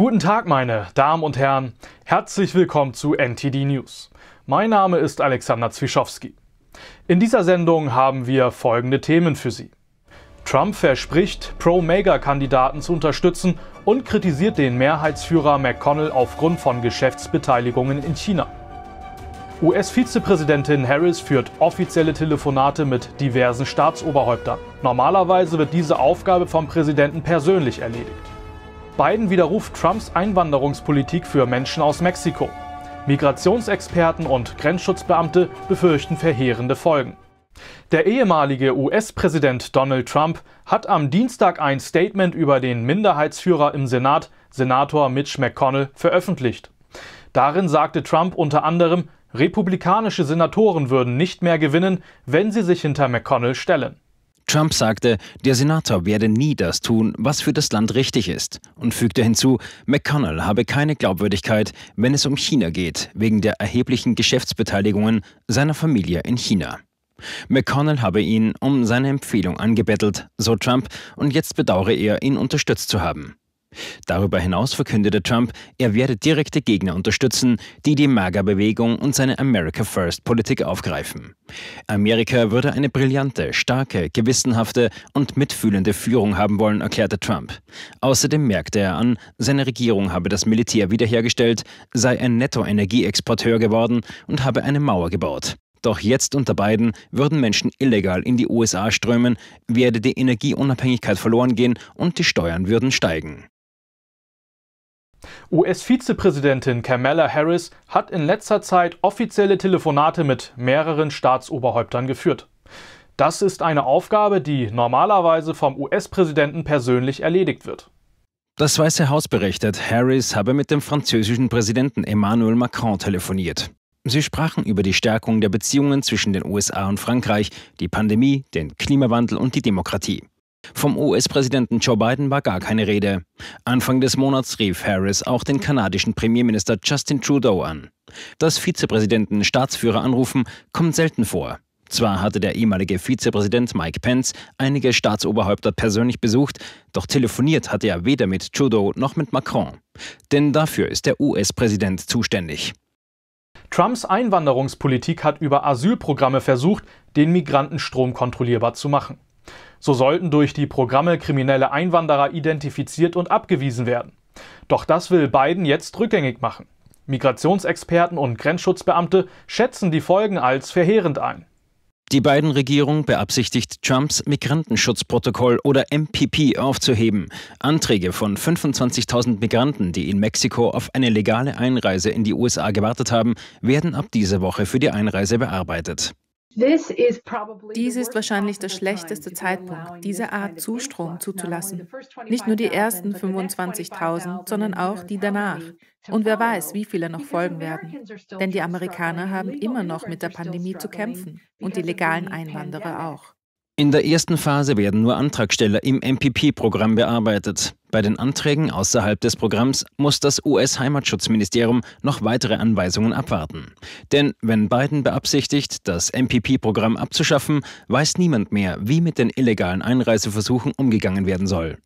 Guten Tag, meine Damen und Herren. Herzlich willkommen zu NTD News. Mein Name ist Alexander Zwischowski. In dieser Sendung haben wir folgende Themen für Sie. Trump verspricht, Pro-Mega-Kandidaten zu unterstützen und kritisiert den Mehrheitsführer McConnell aufgrund von Geschäftsbeteiligungen in China. US-Vizepräsidentin Harris führt offizielle Telefonate mit diversen Staatsoberhäuptern. Normalerweise wird diese Aufgabe vom Präsidenten persönlich erledigt. Biden widerruft Trumps Einwanderungspolitik für Menschen aus Mexiko. Migrationsexperten und Grenzschutzbeamte befürchten verheerende Folgen. Der ehemalige US-Präsident Donald Trump hat am Dienstag ein Statement über den Minderheitsführer im Senat, Senator Mitch McConnell, veröffentlicht. Darin sagte Trump unter anderem, republikanische Senatoren würden nicht mehr gewinnen, wenn sie sich hinter McConnell stellen. Trump sagte, der Senator werde nie das tun, was für das Land richtig ist, und fügte hinzu, McConnell habe keine Glaubwürdigkeit, wenn es um China geht, wegen der erheblichen Geschäftsbeteiligungen seiner Familie in China. McConnell habe ihn um seine Empfehlung angebettelt, so Trump, und jetzt bedauere er, ihn unterstützt zu haben. Darüber hinaus verkündete Trump, er werde direkte Gegner unterstützen, die die MAGA-Bewegung und seine America First-Politik aufgreifen. Amerika würde eine brillante, starke, gewissenhafte und mitfühlende Führung haben wollen, erklärte Trump. Außerdem merkte er an, seine Regierung habe das Militär wiederhergestellt, sei ein Nettoenergieexporteur geworden und habe eine Mauer gebaut. Doch jetzt unter Biden würden Menschen illegal in die USA strömen, werde die Energieunabhängigkeit verloren gehen und die Steuern würden steigen. US-Vizepräsidentin Kamala Harris hat in letzter Zeit offizielle Telefonate mit mehreren Staatsoberhäuptern geführt. Das ist eine Aufgabe, die normalerweise vom US-Präsidenten persönlich erledigt wird. Das Weiße Haus berichtet, Harris habe mit dem französischen Präsidenten Emmanuel Macron telefoniert. Sie sprachen über die Stärkung der Beziehungen zwischen den USA und Frankreich, die Pandemie, den Klimawandel und die Demokratie. Vom US-Präsidenten Joe Biden war gar keine Rede. Anfang des Monats rief Harris auch den kanadischen Premierminister Justin Trudeau an. Dass Vizepräsidenten Staatsführer anrufen, kommt selten vor. Zwar hatte der ehemalige Vizepräsident Mike Pence einige Staatsoberhäupter persönlich besucht, doch telefoniert hatte er weder mit Trudeau noch mit Macron. Denn dafür ist der US-Präsident zuständig. Trumps Einwanderungspolitik hat über Asylprogramme versucht, den Migrantenstrom kontrollierbar zu machen. So sollten durch die Programme kriminelle Einwanderer identifiziert und abgewiesen werden. Doch das will Biden jetzt rückgängig machen. Migrationsexperten und Grenzschutzbeamte schätzen die Folgen als verheerend ein. Die beiden Regierung beabsichtigt, Trumps Migrantenschutzprotokoll oder MPP aufzuheben. Anträge von 25.000 Migranten, die in Mexiko auf eine legale Einreise in die USA gewartet haben, werden ab dieser Woche für die Einreise bearbeitet. Dies ist wahrscheinlich der schlechteste Zeitpunkt, diese Art Zustrom zuzulassen. Nicht nur die ersten 25.000, sondern auch die danach. Und wer weiß, wie viele noch folgen werden. Denn die Amerikaner haben immer noch mit der Pandemie zu kämpfen und die legalen Einwanderer auch. In der ersten Phase werden nur Antragsteller im MPP-Programm bearbeitet. Bei den Anträgen außerhalb des Programms muss das US-Heimatschutzministerium noch weitere Anweisungen abwarten. Denn wenn Biden beabsichtigt, das MPP-Programm abzuschaffen, weiß niemand mehr, wie mit den illegalen Einreiseversuchen umgegangen werden soll.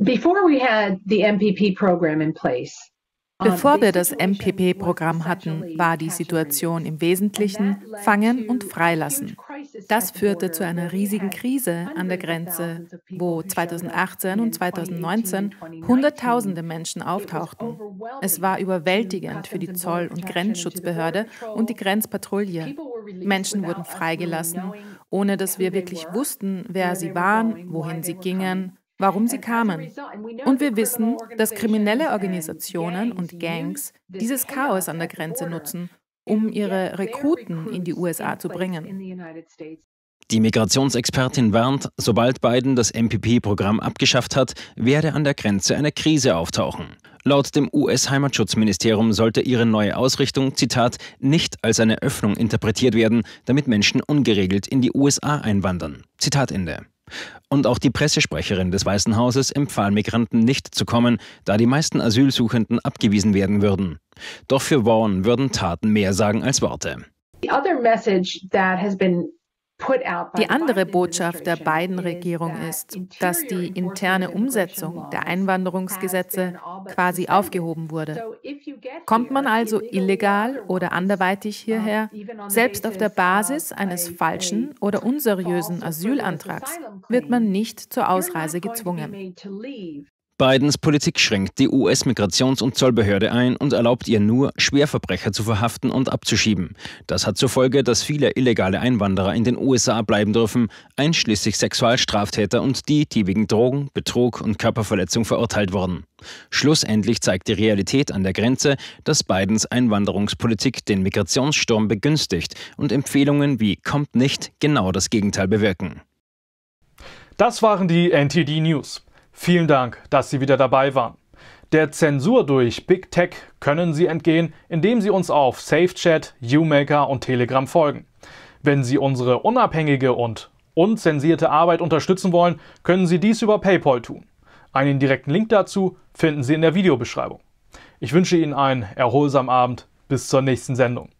Bevor wir das MPP-Programm hatten, war die Situation im Wesentlichen Fangen und Freilassen. Das führte zu einer riesigen Krise an der Grenze, wo 2018 und 2019 Hunderttausende Menschen auftauchten. Es war überwältigend für die Zoll- und Grenzschutzbehörde und die Grenzpatrouille. Menschen wurden freigelassen, ohne dass wir wirklich wussten, wer sie waren, wohin sie gingen, warum sie kamen. Und wir wissen, dass kriminelle Organisationen und Gangs dieses Chaos an der Grenze nutzen, um ihre Rekruten in die USA zu bringen. Die Migrationsexpertin warnt, sobald Biden das MPP-Programm abgeschafft hat, werde an der Grenze eine Krise auftauchen. Laut dem US-Heimatschutzministerium sollte ihre neue Ausrichtung, Zitat, nicht als eine Öffnung interpretiert werden, damit Menschen ungeregelt in die USA einwandern. Zitat Ende. Und auch die Pressesprecherin des Weißen Hauses empfahl Migranten nicht zu kommen, da die meisten Asylsuchenden abgewiesen werden würden. Doch für Vaughan würden Taten mehr sagen als Worte. Die andere Botschaft der beiden regierung ist, dass die interne Umsetzung der Einwanderungsgesetze quasi aufgehoben wurde. Kommt man also illegal oder anderweitig hierher, selbst auf der Basis eines falschen oder unseriösen Asylantrags, wird man nicht zur Ausreise gezwungen. Bidens Politik schränkt die US-Migrations- und Zollbehörde ein und erlaubt ihr nur, Schwerverbrecher zu verhaften und abzuschieben. Das hat zur Folge, dass viele illegale Einwanderer in den USA bleiben dürfen, einschließlich Sexualstraftäter und die, die wegen Drogen, Betrug und Körperverletzung verurteilt wurden. Schlussendlich zeigt die Realität an der Grenze, dass Bidens Einwanderungspolitik den Migrationssturm begünstigt und Empfehlungen wie kommt nicht genau das Gegenteil bewirken. Das waren die NTD News. Vielen Dank, dass Sie wieder dabei waren. Der Zensur durch Big Tech können Sie entgehen, indem Sie uns auf SafeChat, YouMaker und Telegram folgen. Wenn Sie unsere unabhängige und unzensierte Arbeit unterstützen wollen, können Sie dies über PayPal tun. Einen direkten Link dazu finden Sie in der Videobeschreibung. Ich wünsche Ihnen einen erholsamen Abend. Bis zur nächsten Sendung.